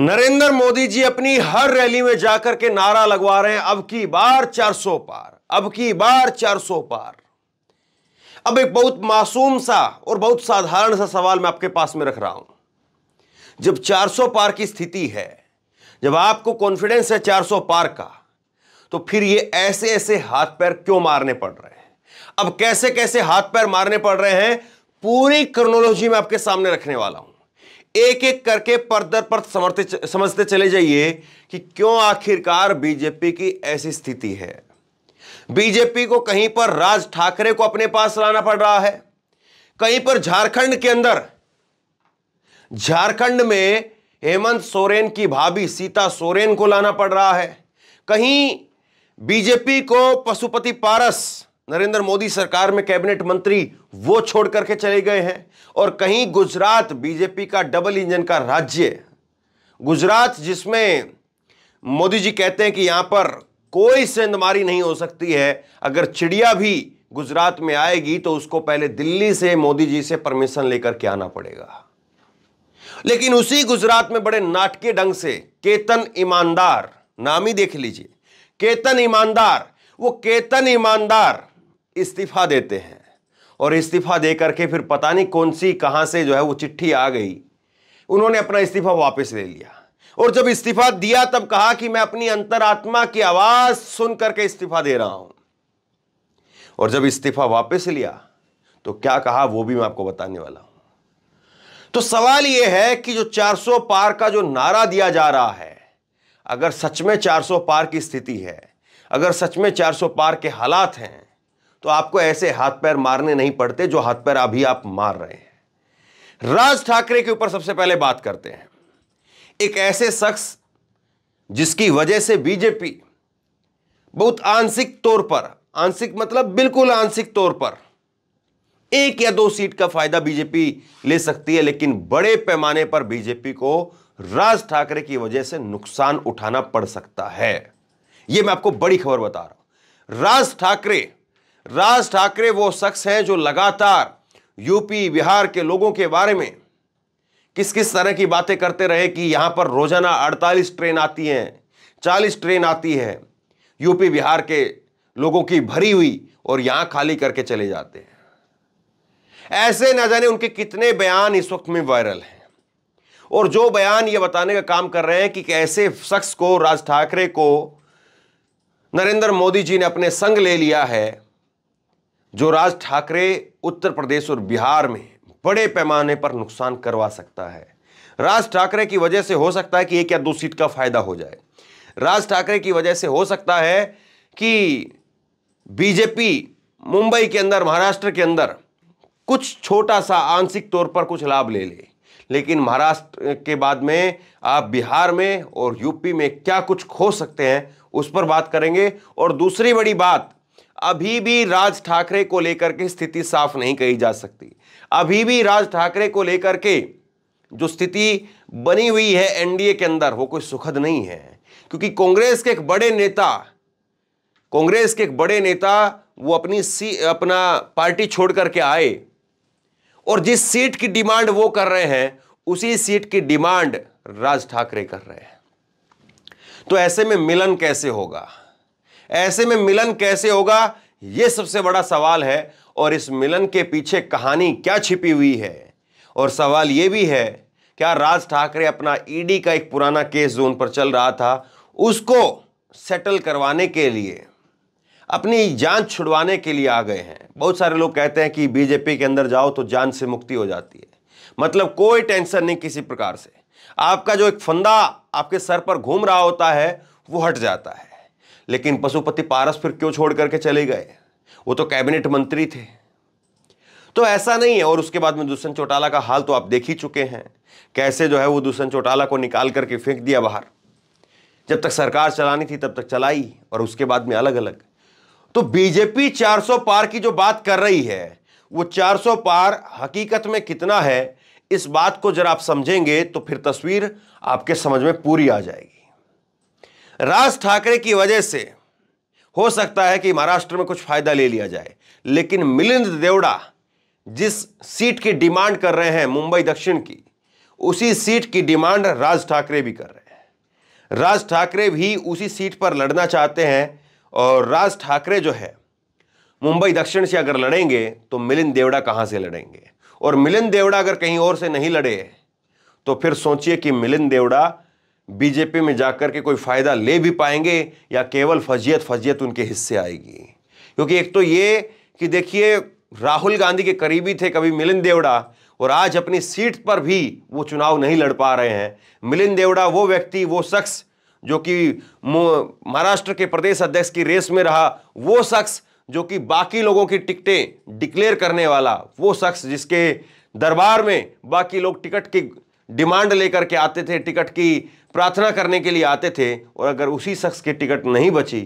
नरेंद्र मोदी जी अपनी हर रैली में जाकर के नारा लगवा रहे हैं अब की बार 400 पार अब की बार 400 पार अब एक बहुत मासूम सा और बहुत साधारण सा सवाल मैं आपके पास में रख रहा हूं जब 400 पार की स्थिति है जब आपको कॉन्फिडेंस है 400 पार का तो फिर ये ऐसे ऐसे हाथ पैर क्यों मारने पड़ रहे हैं अब कैसे कैसे हाथ पैर मारने पड़ रहे हैं पूरी क्रोनोलॉजी में आपके सामने रखने वाला हूं एक एक करके पर्दर दर पर समर्थित समझते चले जाइए कि क्यों आखिरकार बीजेपी की ऐसी स्थिति है बीजेपी को कहीं पर राज ठाकरे को अपने पास लाना पड़ रहा है कहीं पर झारखंड के अंदर झारखंड में हेमंत सोरेन की भाभी सीता सोरेन को लाना पड़ रहा है कहीं बीजेपी को पशुपति पारस नरेंद्र मोदी सरकार में कैबिनेट मंत्री वो छोड़ करके चले गए हैं और कहीं गुजरात बीजेपी का डबल इंजन का राज्य गुजरात जिसमें मोदी जी कहते हैं कि यहां पर कोई सेंधमारी नहीं हो सकती है अगर चिड़िया भी गुजरात में आएगी तो उसको पहले दिल्ली से मोदी जी से परमिशन लेकर के आना पड़ेगा लेकिन उसी गुजरात में बड़े नाटकीय ढंग से केतन ईमानदार नाम ही देख लीजिए केतन ईमानदार वो केतन ईमानदार इस्तीफा देते हैं और इस्तीफा दे करके फिर पता नहीं कौन सी कहां से जो है वो चिट्ठी आ गई उन्होंने अपना इस्तीफा वापस ले लिया और जब इस्तीफा दिया तब कहा कि मैं अपनी अंतरात्मा की आवाज सुन करके इस्तीफा दे रहा हूं और जब इस्तीफा वापस लिया तो क्या कहा वो भी मैं आपको बताने वाला हूं तो सवाल यह है कि जो 400 पार का जो नारा दिया जा रहा है अगर सच में 400 पार की स्थिति है अगर सच में 400 पार के हालात हैं तो आपको ऐसे हाथ पैर मारने नहीं पड़ते जो हाथ पैर अभी आप मार रहे हैं राज ठाकरे के ऊपर सबसे पहले बात करते हैं एक ऐसे शख्स जिसकी वजह से बीजेपी बहुत आंशिक तौर पर आंशिक मतलब बिल्कुल आंशिक तौर पर एक या दो सीट का फायदा बीजेपी ले सकती है लेकिन बड़े पैमाने पर बीजेपी को राज ठाकरे की वजह से नुकसान उठाना पड़ सकता है यह मैं आपको बड़ी खबर बता रहा हूं राज ठाकरे राज ठाकरे वो शख्स हैं जो लगातार यूपी बिहार के लोगों के बारे में किस किस तरह की बातें करते रहे कि यहां पर रोजाना 48 ट्रेन आती हैं 40 ट्रेन आती है यूपी बिहार के लोगों की भरी हुई और यहां खाली करके चले जाते हैं ऐसे ना जाने उनके कितने बयान इस वक्त में वायरल हैं और जो बयान ये बताने का काम कर रहे हैं कि ऐसे शख्स को राज ठाकरे को नरेंद्र मोदी जी ने अपने संग ले लिया है जो राज ठाकरे उत्तर प्रदेश और बिहार में बड़े पैमाने पर नुकसान करवा सकता है राज ठाकरे की वजह से हो सकता है कि एक या दो सीट का फायदा हो जाए राज ठाकरे की वजह से हो सकता है कि बीजेपी मुंबई के अंदर महाराष्ट्र के अंदर कुछ छोटा सा आंशिक तौर पर कुछ लाभ ले ले लेकिन महाराष्ट्र के बाद में आप बिहार में और यूपी में क्या कुछ खो सकते हैं उस पर बात करेंगे और दूसरी बड़ी बात अभी भी राज ठाकरे को लेकर के स्थिति साफ नहीं कही जा सकती अभी भी राज ठाकरे को लेकर के जो स्थिति बनी हुई है एनडीए के अंदर वो कोई सुखद नहीं है क्योंकि कांग्रेस के एक बड़े नेता कांग्रेस के एक बड़े नेता वो अपनी सी अपना पार्टी छोड़ करके आए और जिस सीट की डिमांड वो कर रहे हैं उसी सीट की डिमांड राज ठाकरे कर रहे हैं तो ऐसे में मिलन कैसे होगा ऐसे में मिलन कैसे होगा ये सबसे बड़ा सवाल है और इस मिलन के पीछे कहानी क्या छिपी हुई है और सवाल ये भी है क्या राज ठाकरे अपना ईडी e का एक पुराना केस जोन पर चल रहा था उसको सेटल करवाने के लिए अपनी जान छुड़वाने के लिए आ गए हैं बहुत सारे लोग कहते हैं कि बीजेपी के अंदर जाओ तो जान से मुक्ति हो जाती है मतलब कोई टेंशन नहीं किसी प्रकार से आपका जो एक फंदा आपके सर पर घूम रहा होता है वो हट जाता है लेकिन पशुपति पारस फिर क्यों छोड़ करके चले गए वो तो कैबिनेट मंत्री थे तो ऐसा नहीं है और उसके बाद में दुष्यंत चौटाला का हाल तो आप देख ही चुके हैं कैसे जो है वो दुष्यंत चौटाला को निकाल करके फेंक दिया बाहर जब तक सरकार चलानी थी तब तक चलाई और उसके बाद में अलग अलग तो बीजेपी 400 पार की जो बात कर रही है वो 400 पार हकीकत में कितना है इस बात को जरा आप समझेंगे तो फिर तस्वीर आपके समझ में पूरी आ जाएगी राज ठाकरे की वजह से हो सकता है कि महाराष्ट्र में कुछ फायदा ले लिया जाए लेकिन मिलिंद देवड़ा जिस सीट की डिमांड कर रहे हैं मुंबई दक्षिण की उसी सीट की डिमांड राज ठाकरे भी कर रहे हैं राज ठाकरे भी उसी सीट पर लड़ना चाहते हैं और राज ठाकरे जो है मुंबई दक्षिण से अगर लड़ेंगे तो मिलिंद देवड़ा कहाँ से लड़ेंगे और मिलिंद देवड़ा अगर कहीं और से नहीं लड़े तो फिर सोचिए कि मिलिंद देवड़ा बीजेपी में जाकर के कोई फ़ायदा ले भी पाएंगे या केवल फजीयत फजीयत उनके हिस्से आएगी क्योंकि एक तो ये कि देखिए राहुल गांधी के करीबी थे कभी मिलिंद देवड़ा और आज अपनी सीट पर भी वो चुनाव नहीं लड़ पा रहे हैं मिलिंद देवड़ा वो व्यक्ति वो शख्स जो कि महाराष्ट्र के प्रदेश अध्यक्ष की रेस में रहा वो शख्स जो कि बाकी लोगों की टिकटें डिक्लेयर करने वाला वो शख्स जिसके दरबार में बाकी लोग टिकट की डिमांड लेकर के आते थे टिकट की प्रार्थना करने के लिए आते थे और अगर उसी शख्स की टिकट नहीं बची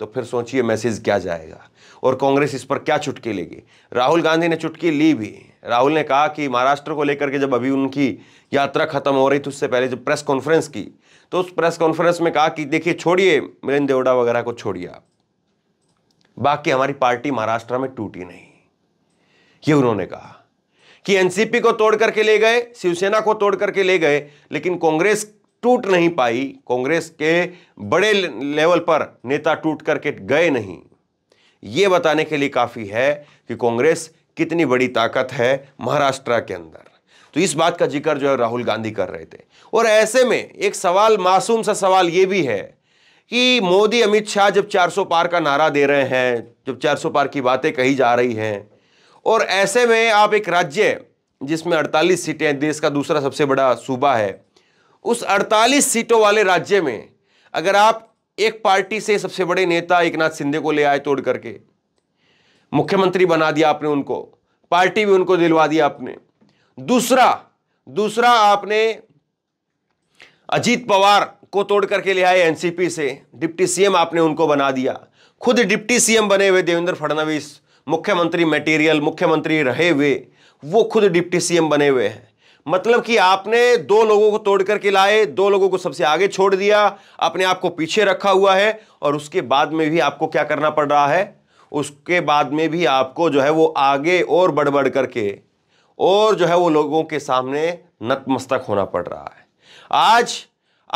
तो फिर सोचिए मैसेज क्या जाएगा और कांग्रेस इस पर क्या चुटकी लेगी राहुल गांधी ने चुटकी ली भी राहुल ने कहा कि महाराष्ट्र को लेकर के जब अभी उनकी यात्रा खत्म हो रही थी उससे पहले जब प्रेस कॉन्फ्रेंस की तो उस प्रेस कॉन्फ्रेंस में कहा कि देखिए छोड़िए मिलिंद देवड़ा वगैरह को छोड़िए आप बाकी हमारी पार्टी महाराष्ट्र में टूटी नहीं ये उन्होंने कहा कि एनसीपी को तोड़ करके ले गए शिवसेना को तोड़ करके ले गए लेकिन कांग्रेस टूट नहीं पाई कांग्रेस के बड़े लेवल पर नेता टूट करके गए नहीं ये बताने के लिए काफ़ी है कि कांग्रेस कितनी बड़ी ताकत है महाराष्ट्र के अंदर तो इस बात का जिक्र जो है राहुल गांधी कर रहे थे और ऐसे में एक सवाल मासूम सा सवाल ये भी है कि मोदी अमित शाह जब 400 पार का नारा दे रहे हैं जब 400 पार की बातें कही जा रही हैं और ऐसे में आप एक राज्य जिसमें 48 सीटें देश का दूसरा सबसे बड़ा सूबा है उस 48 सीटों वाले राज्य में अगर आप एक पार्टी से सबसे बड़े नेता एक नाथ सिंधे को ले आए तोड़ करके मुख्यमंत्री बना दिया आपने उनको पार्टी भी उनको दिलवा दी आपने दूसरा दूसरा आपने अजीत पवार को तोड़ करके ले आए एनसीपी से डिप्टी सीएम आपने उनको बना दिया खुद डिप्टी सीएम बने हुए देवेंद्र फडणवीस मुख्यमंत्री मटेरियल मुख्यमंत्री रहे हुए वो खुद डिप्टी सीएम बने हुए हैं मतलब कि आपने दो लोगों को तोड़ करके लाए दो लोगों को सबसे आगे छोड़ दिया अपने आप को पीछे रखा हुआ है और उसके बाद में भी आपको क्या करना पड़ रहा है उसके बाद में भी आपको जो है वो आगे और बढ़ बढ़ करके और जो है वो लोगों के सामने नतमस्तक होना पड़ रहा है आज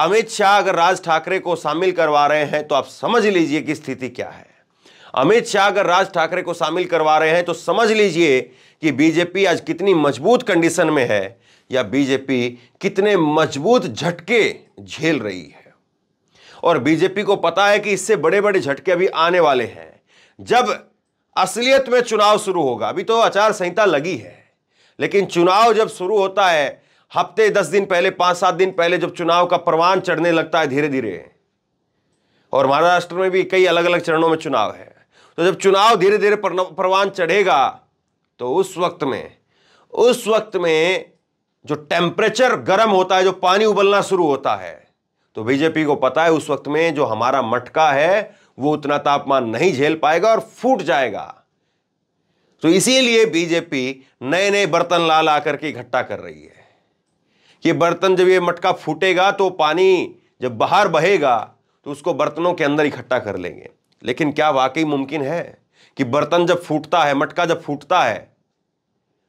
अमित शाह अगर राज ठाकरे को शामिल करवा रहे हैं तो आप समझ लीजिए कि स्थिति क्या है अमित शाह अगर राज ठाकरे को शामिल करवा रहे हैं तो समझ लीजिए कि बीजेपी आज कितनी मजबूत कंडीशन में है या बीजेपी कितने मजबूत झटके झेल रही है और बीजेपी को पता है कि इससे बड़े बड़े झटके अभी आने वाले हैं जब असलियत में चुनाव शुरू होगा अभी तो आचार संहिता लगी है लेकिन चुनाव जब शुरू होता है हफ्ते दस दिन पहले पांच सात दिन पहले जब चुनाव का प्रवान चढ़ने लगता है धीरे धीरे और महाराष्ट्र में भी कई अलग अलग चरणों में चुनाव है तो जब चुनाव धीरे धीरे परवान चढ़ेगा तो उस वक्त में उस वक्त में जो टेम्परेचर गर्म होता है जो पानी उबलना शुरू होता है तो बीजेपी को पता है उस वक्त में जो हमारा मटका है वो उतना तापमान नहीं झेल पाएगा और फूट जाएगा तो इसीलिए बीजेपी नए नए बर्तन ला ला करके इकट्ठा कर रही है कि बर्तन जब ये मटका फूटेगा तो पानी जब बाहर बहेगा तो उसको बर्तनों के अंदर इकट्ठा कर लेंगे लेकिन क्या वाकई मुमकिन है कि बर्तन जब फूटता है मटका जब फूटता है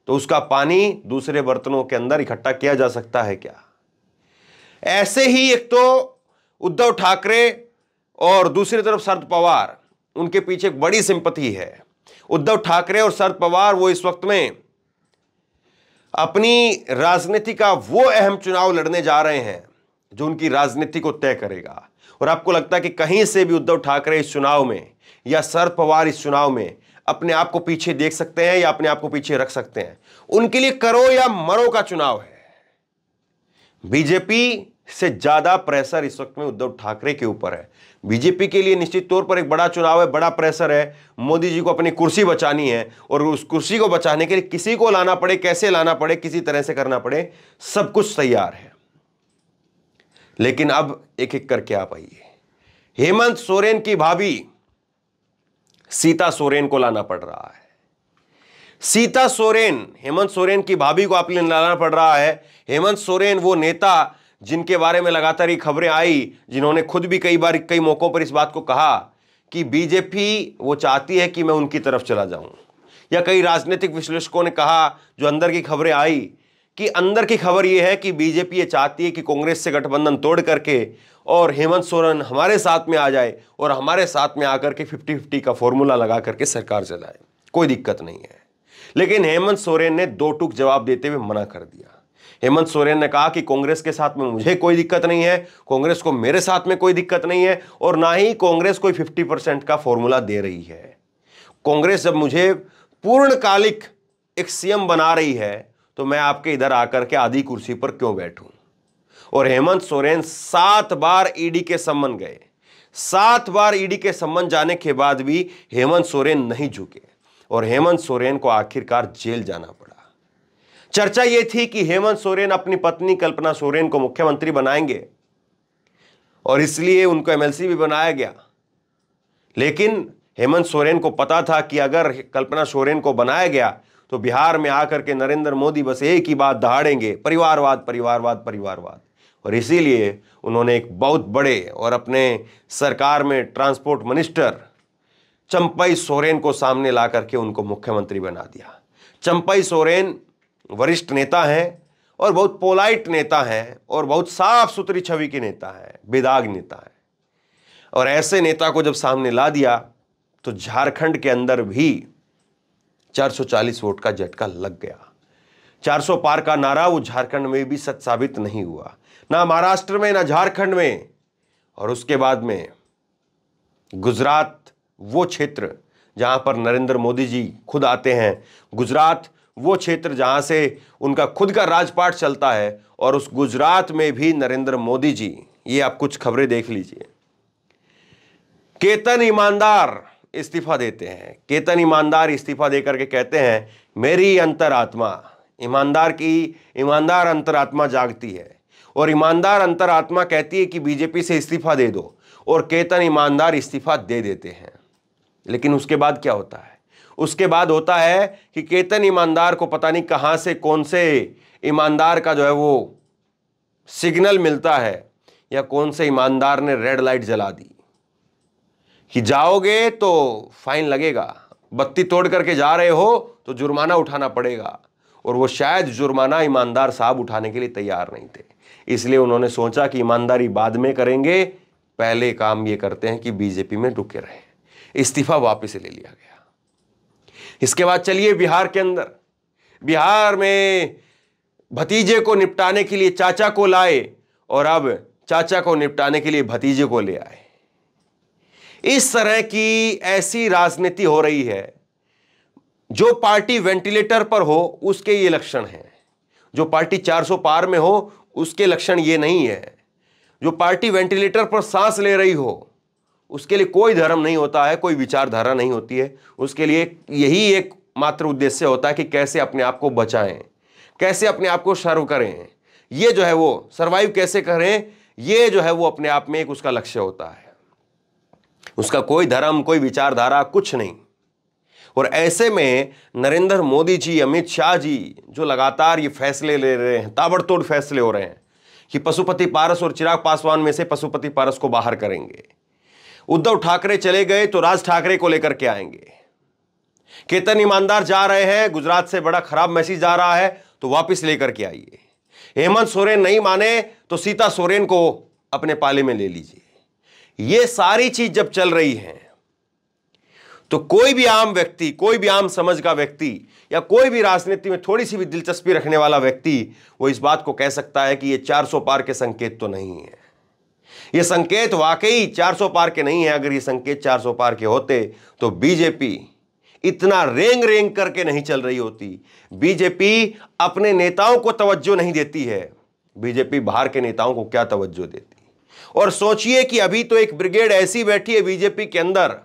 तो उसका पानी दूसरे बर्तनों के अंदर इकट्ठा किया जा सकता है क्या ऐसे ही एक तो उद्धव ठाकरे और दूसरी तरफ शरद पवार उनके पीछे एक बड़ी सिंपथी है उद्धव ठाकरे और शरद पवार वो इस वक्त में अपनी राजनीति का वो अहम चुनाव लड़ने जा रहे हैं जो उनकी राजनीति को तय करेगा और आपको लगता है कि कहीं से भी उद्धव ठाकरे इस चुनाव में या शरद पवार इस चुनाव में अपने आप को पीछे देख सकते हैं या अपने आप को पीछे रख सकते हैं उनके लिए करो या मरो का चुनाव है बीजेपी से ज्यादा प्रेशर इस वक्त में उद्धव ठाकरे के ऊपर है बीजेपी के लिए निश्चित तौर पर एक बड़ा चुनाव है बड़ा प्रेशर है मोदी जी को अपनी कुर्सी बचानी है और उस कुर्सी को बचाने के लिए किसी को लाना पड़े कैसे लाना पड़े किसी तरह से करना पड़े सब कुछ तैयार है लेकिन अब एक एक करके आप आइए हेमंत सोरेन की भाभी सीता सोरेन को लाना पड़ रहा है सीता सोरेन हेमंत सोरेन की भाभी को आप लाना पड़ रहा है हेमंत सोरेन वो नेता जिनके बारे में लगातार ही खबरें आई जिन्होंने खुद भी कई बार कई मौक़ों पर इस बात को कहा कि बीजेपी वो चाहती है कि मैं उनकी तरफ चला जाऊं या कई राजनीतिक विश्लेषकों ने कहा जो अंदर की खबरें आई कि अंदर की खबर यह है कि बीजेपी ये चाहती है कि कांग्रेस से गठबंधन तोड़ करके और हेमंत सोरेन हमारे साथ में आ जाए और हमारे साथ में आकर के फिफ्टी फिफ्टी का फॉर्मूला लगा करके सरकार चलाए कोई दिक्कत नहीं है लेकिन हेमंत सोरेन ने दो टूक जवाब देते हुए मना कर दिया हेमंत सोरेन ने कहा कि कांग्रेस के साथ में मुझे कोई दिक्कत नहीं है कांग्रेस को मेरे साथ में कोई दिक्कत नहीं है और ना ही कांग्रेस कोई फिफ्टी परसेंट का फॉर्मूला दे रही है कांग्रेस जब मुझे पूर्णकालिक एक सीएम बना रही है तो मैं आपके इधर आकर के आधी कुर्सी पर क्यों बैठूं और हेमंत सोरेन सात बार ईडी e के सम्मन गए सात बार ईडी e के सम्मन जाने के बाद भी हेमंत सोरेन नहीं झुके और हेमंत सोरेन को आखिरकार जेल जाना पड़ा चर्चा यह थी कि हेमंत सोरेन अपनी पत्नी कल्पना सोरेन को मुख्यमंत्री बनाएंगे और इसलिए उनको एमएलसी भी बनाया गया लेकिन हेमंत सोरेन को पता था कि अगर कल्पना सोरेन को बनाया गया तो बिहार में आकर के नरेंद्र मोदी बस एक ही बात दहाड़ेंगे परिवारवाद परिवारवाद परिवारवाद और इसीलिए उन्होंने एक बहुत बड़े और अपने सरकार में ट्रांसपोर्ट मिनिस्टर चंपई सोरेन को सामने ला करके उनको मुख्यमंत्री बना दिया चंपई सोरेन वरिष्ठ नेता हैं और बहुत पोलाइट नेता हैं और बहुत साफ सुथरी छवि के नेता हैं बेदाग नेता हैं और ऐसे नेता को जब सामने ला दिया तो झारखंड के अंदर भी 440 वोट का झटका लग गया 400 पार का नारा वो झारखंड में भी सच साबित नहीं हुआ ना महाराष्ट्र में ना झारखंड में और उसके बाद में गुजरात वो क्षेत्र जहां पर नरेंद्र मोदी जी खुद आते हैं गुजरात वो क्षेत्र जहां से उनका खुद का राजपाट चलता है और उस गुजरात में भी नरेंद्र मोदी जी ये आप कुछ खबरें देख लीजिए केतन ईमानदार इस्तीफा देते हैं केतन ईमानदार इस्तीफा दे करके कहते हैं मेरी अंतरात्मा ईमानदार की ईमानदार अंतरात्मा जागती है और ईमानदार अंतरात्मा कहती है कि बीजेपी से इस्तीफा दे दो और केतन ईमानदार इस्तीफा दे देते हैं लेकिन उसके बाद क्या होता है उसके बाद होता है कि केतन ईमानदार को पता नहीं कहाँ से कौन से ईमानदार का जो है वो सिग्नल मिलता है या कौन से ईमानदार ने रेड लाइट जला दी कि जाओगे तो फाइन लगेगा बत्ती तोड़ करके जा रहे हो तो जुर्माना उठाना पड़ेगा और वो शायद जुर्माना ईमानदार साहब उठाने के लिए तैयार नहीं थे इसलिए उन्होंने सोचा कि ईमानदारी बाद में करेंगे पहले काम ये करते हैं कि बीजेपी में रुके रहे इस्तीफा वापस ले लिया गया इसके बाद चलिए बिहार के अंदर बिहार में भतीजे को निपटाने के लिए चाचा को लाए और अब चाचा को निपटाने के लिए भतीजे को ले आए इस तरह की ऐसी राजनीति हो रही है जो पार्टी वेंटिलेटर पर हो उसके ये लक्षण हैं जो पार्टी 400 पार में हो उसके लक्षण ये नहीं है जो पार्टी वेंटिलेटर पर सांस ले रही हो उसके लिए कोई धर्म नहीं होता है कोई विचारधारा नहीं होती है उसके लिए यही एक मात्र उद्देश्य होता है कि कैसे अपने आप को बचाएं कैसे अपने आप को सर्व करें ये जो है वो सर्वाइव कैसे करें ये जो है वो अपने आप में एक उसका लक्ष्य होता है उसका कोई धर्म कोई विचारधारा कुछ नहीं और ऐसे में नरेंद्र मोदी जी अमित शाह जी जो लगातार ये फैसले ले रहे हैं ताबड़तोड़ फैसले हो रहे हैं कि पशुपति पारस और चिराग पासवान में से पशुपति पारस को बाहर करेंगे उद्धव ठाकरे चले गए तो राज ठाकरे को लेकर के आएंगे केतन ईमानदार जा रहे हैं गुजरात से बड़ा खराब मैसेज आ रहा है तो वापस लेकर के आइए हेमंत सोरेन नहीं माने तो सीता सोरेन को अपने पाले में ले लीजिए ये सारी चीज जब चल रही है तो कोई भी आम व्यक्ति कोई भी आम समझ का व्यक्ति या कोई भी राजनीति में थोड़ी सी भी दिलचस्पी रखने वाला व्यक्ति वो इस बात को कह सकता है कि ये 400 पार के संकेत तो नहीं है ये संकेत वाकई 400 पार के नहीं है अगर ये संकेत 400 पार के होते तो बीजेपी इतना रेंग रेंग करके नहीं चल रही होती बीजेपी अपने नेताओं को तवज्जो नहीं देती है बीजेपी बाहर के नेताओं को क्या तवज्जो देती और सोचिए कि अभी तो एक ब्रिगेड ऐसी बैठी है बीजेपी के अंदर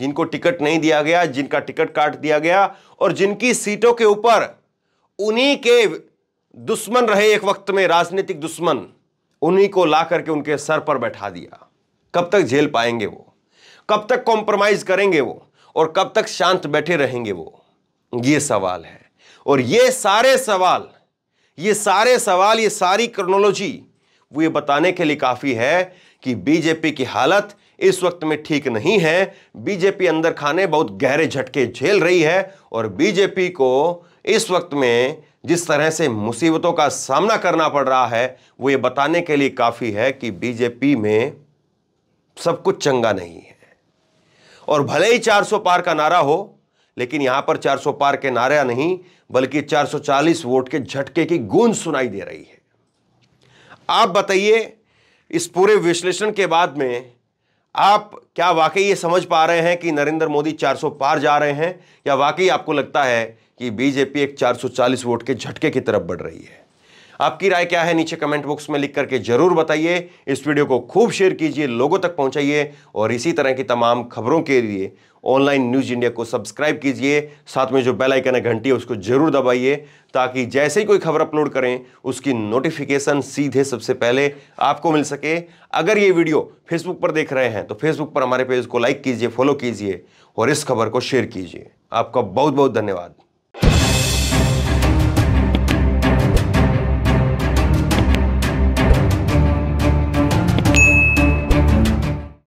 जिनको टिकट नहीं दिया गया जिनका टिकट काट दिया गया और जिनकी सीटों के ऊपर उन्हीं के दुश्मन रहे एक वक्त में राजनीतिक दुश्मन उन्हीं को ला करके उनके सर पर बैठा दिया कब तक झेल पाएंगे वो कब तक कॉम्प्रोमाइज करेंगे वो और कब तक शांत बैठे रहेंगे वो ये सवाल है और ये सारे सवाल ये सारे सवाल ये सारी क्रोनोलॉजी वो ये बताने के लिए काफ़ी है कि बीजेपी की हालत इस वक्त में ठीक नहीं है बीजेपी अंदर खाने बहुत गहरे झटके झेल रही है और बीजेपी को इस वक्त में जिस तरह से मुसीबतों का सामना करना पड़ रहा है वो ये बताने के लिए काफ़ी है कि बीजेपी में सब कुछ चंगा नहीं है और भले ही 400 पार का नारा हो लेकिन यहां पर 400 पार के नारा नहीं बल्कि 440 वोट के झटके की गूंज सुनाई दे रही है आप बताइए इस पूरे विश्लेषण के बाद में आप क्या वाकई ये समझ पा रहे हैं कि नरेंद्र मोदी 400 पार जा रहे हैं या वाकई आपको लगता है कि बीजेपी एक 440 वोट के झटके की तरफ बढ़ रही है आपकी राय क्या है नीचे कमेंट बॉक्स में लिख करके जरूर बताइए इस वीडियो को खूब शेयर कीजिए लोगों तक पहुंचाइए और इसी तरह की तमाम खबरों के लिए ऑनलाइन न्यूज इंडिया को सब्सक्राइब कीजिए साथ में जो बेल आइकन है घंटी है उसको जरूर दबाइए ताकि जैसे ही कोई खबर अपलोड करें उसकी नोटिफिकेशन सीधे सबसे पहले आपको मिल सके अगर ये वीडियो फेसबुक पर देख रहे हैं तो फेसबुक पर हमारे पेज को लाइक कीजिए फॉलो कीजिए और इस खबर को शेयर कीजिए आपका बहुत बहुत धन्यवाद